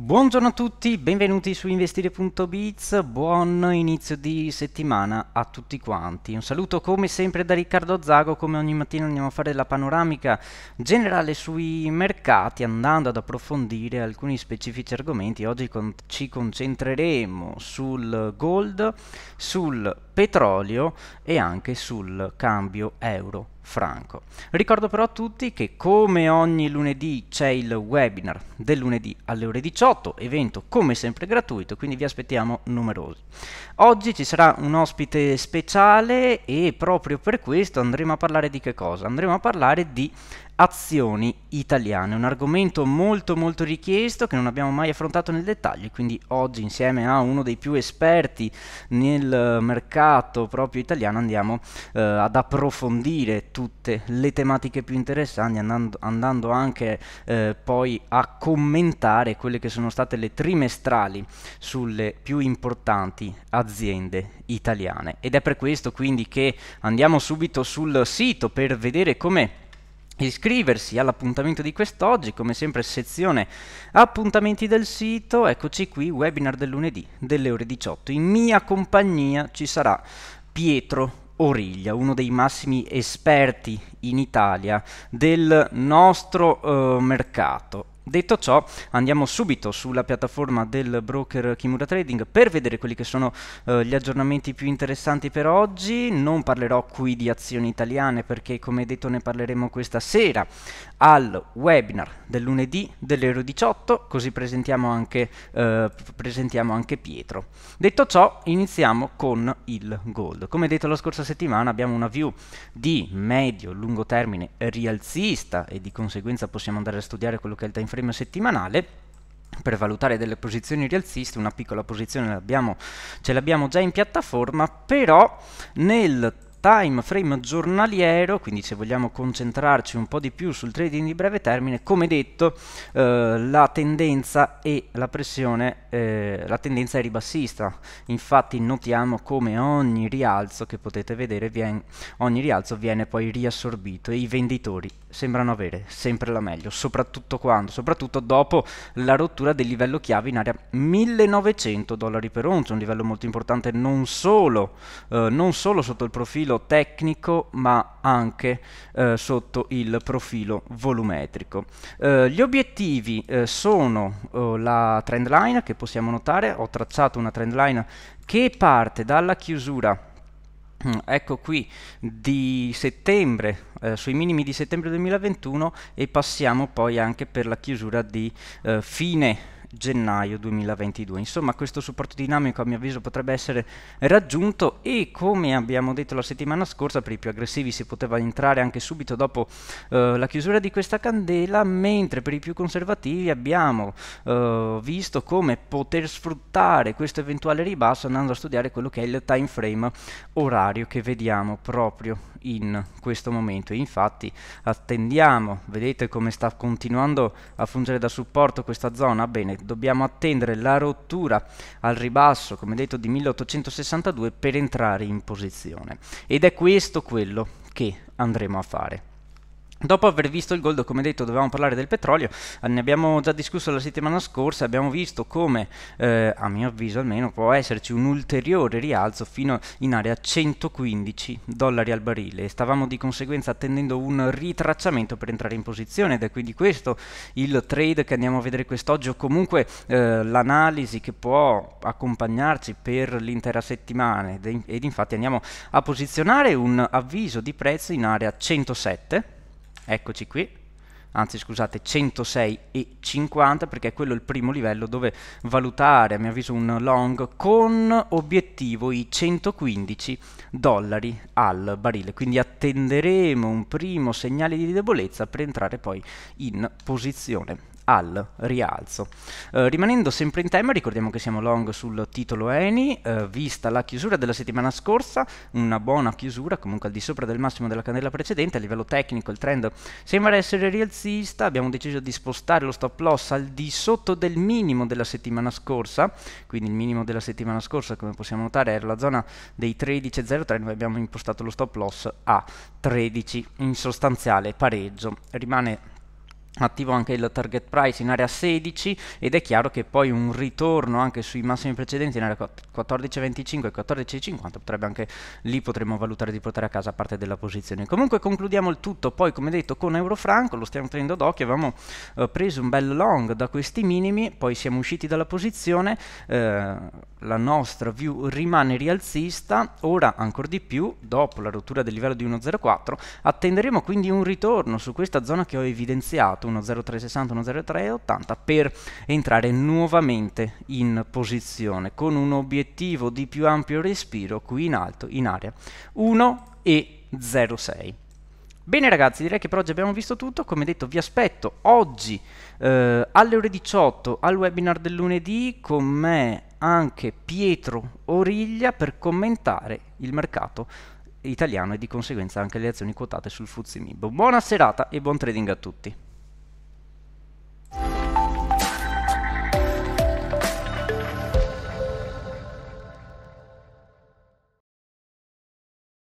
Buongiorno a tutti, benvenuti su investire.biz, buon inizio di settimana a tutti quanti. Un saluto come sempre da Riccardo Zago, come ogni mattina andiamo a fare la panoramica generale sui mercati andando ad approfondire alcuni specifici argomenti. Oggi con ci concentreremo sul gold, sul petrolio e anche sul cambio euro franco. Ricordo però a tutti che come ogni lunedì c'è il webinar del lunedì alle ore 18, evento come sempre gratuito, quindi vi aspettiamo numerosi. Oggi ci sarà un ospite speciale e proprio per questo andremo a parlare di che cosa? Andremo a parlare di azioni italiane, un argomento molto molto richiesto che non abbiamo mai affrontato nel dettaglio, quindi oggi insieme a uno dei più esperti nel eh, mercato proprio italiano andiamo eh, ad approfondire tutte le tematiche più interessanti, andando, andando anche eh, poi a commentare quelle che sono state le trimestrali sulle più importanti aziende italiane. Ed è per questo quindi che andiamo subito sul sito per vedere come iscriversi all'appuntamento di quest'oggi, come sempre sezione appuntamenti del sito, eccoci qui, webinar del lunedì delle ore 18. In mia compagnia ci sarà Pietro Origlia, uno dei massimi esperti in Italia del nostro eh, mercato Detto ciò, andiamo subito sulla piattaforma del broker Kimura Trading per vedere quelli che sono eh, gli aggiornamenti più interessanti per oggi. Non parlerò qui di azioni italiane perché come detto ne parleremo questa sera al webinar del lunedì dell'Euro 18, così presentiamo anche, eh, presentiamo anche Pietro. Detto ciò, iniziamo con il gold. Come detto la scorsa settimana abbiamo una view di medio-lungo termine rialzista e di conseguenza possiamo andare a studiare quello che è il time frame premio settimanale per valutare delle posizioni rialziste, una piccola posizione ce l'abbiamo già in piattaforma, però nel time frame giornaliero, quindi se vogliamo concentrarci un po' di più sul trading di breve termine, come detto eh, la tendenza e la pressione, eh, la tendenza è ribassista, infatti notiamo come ogni rialzo che potete vedere, vien, ogni rialzo viene poi riassorbito e i venditori sembrano avere sempre la meglio, soprattutto quando, soprattutto dopo la rottura del livello chiave in area 1900 dollari per once, un livello molto importante non solo, eh, non solo sotto il profilo tecnico ma anche eh, sotto il profilo volumetrico. Eh, gli obiettivi eh, sono eh, la trend line che possiamo notare, ho tracciato una trend line che parte dalla chiusura mm, ecco qui di settembre eh, sui minimi di settembre 2021 e passiamo poi anche per la chiusura di eh, fine gennaio 2022. Insomma questo supporto dinamico a mio avviso potrebbe essere raggiunto e come abbiamo detto la settimana scorsa per i più aggressivi si poteva entrare anche subito dopo eh, la chiusura di questa candela mentre per i più conservativi abbiamo eh, visto come poter sfruttare questo eventuale ribasso andando a studiare quello che è il time frame orario che vediamo proprio in questo momento. Infatti attendiamo, vedete come sta continuando a fungere da supporto questa zona? Bene, dobbiamo attendere la rottura al ribasso, come detto, di 1862 per entrare in posizione. Ed è questo quello che andremo a fare. Dopo aver visto il gold, come detto, dovevamo parlare del petrolio, eh, ne abbiamo già discusso la settimana scorsa, abbiamo visto come, eh, a mio avviso almeno, può esserci un ulteriore rialzo fino in area 115 dollari al barile. Stavamo di conseguenza attendendo un ritracciamento per entrare in posizione ed è quindi questo il trade che andiamo a vedere quest'oggi o comunque eh, l'analisi che può accompagnarci per l'intera settimana ed, ed infatti andiamo a posizionare un avviso di prezzo in area 107 eccoci qui, anzi scusate 106 e 50 perché quello è il primo livello dove valutare a mio avviso un long con obiettivo i 115 dollari al barile quindi attenderemo un primo segnale di debolezza per entrare poi in posizione al rialzo. Eh, rimanendo sempre in tema, ricordiamo che siamo long sul titolo Eni, eh, vista la chiusura della settimana scorsa, una buona chiusura, comunque al di sopra del massimo della candela precedente, a livello tecnico il trend sembra essere rialzista, abbiamo deciso di spostare lo stop loss al di sotto del minimo della settimana scorsa, quindi il minimo della settimana scorsa come possiamo notare era la zona dei 13.03, noi abbiamo impostato lo stop loss a 13, in sostanziale pareggio, rimane attivo anche il target price in area 16 ed è chiaro che poi un ritorno anche sui massimi precedenti in area 14,25 e 14,50 potrebbe anche lì potremmo valutare di portare a casa parte della posizione comunque concludiamo il tutto poi come detto con euro franco lo stiamo tenendo d'occhio avevamo eh, preso un bel long da questi minimi poi siamo usciti dalla posizione eh, la nostra view rimane rialzista ora ancora di più dopo la rottura del livello di 1,04 attenderemo quindi un ritorno su questa zona che ho evidenziato uno 0360, 0380 per entrare nuovamente in posizione con un obiettivo di più ampio respiro qui in alto in area 1 e 06. Bene ragazzi, direi che per oggi abbiamo visto tutto, come detto vi aspetto oggi eh, alle ore 18 al webinar del lunedì con me anche Pietro Origlia per commentare il mercato italiano e di conseguenza anche le azioni quotate sul Fuzzi Mib. Buona serata e buon trading a tutti!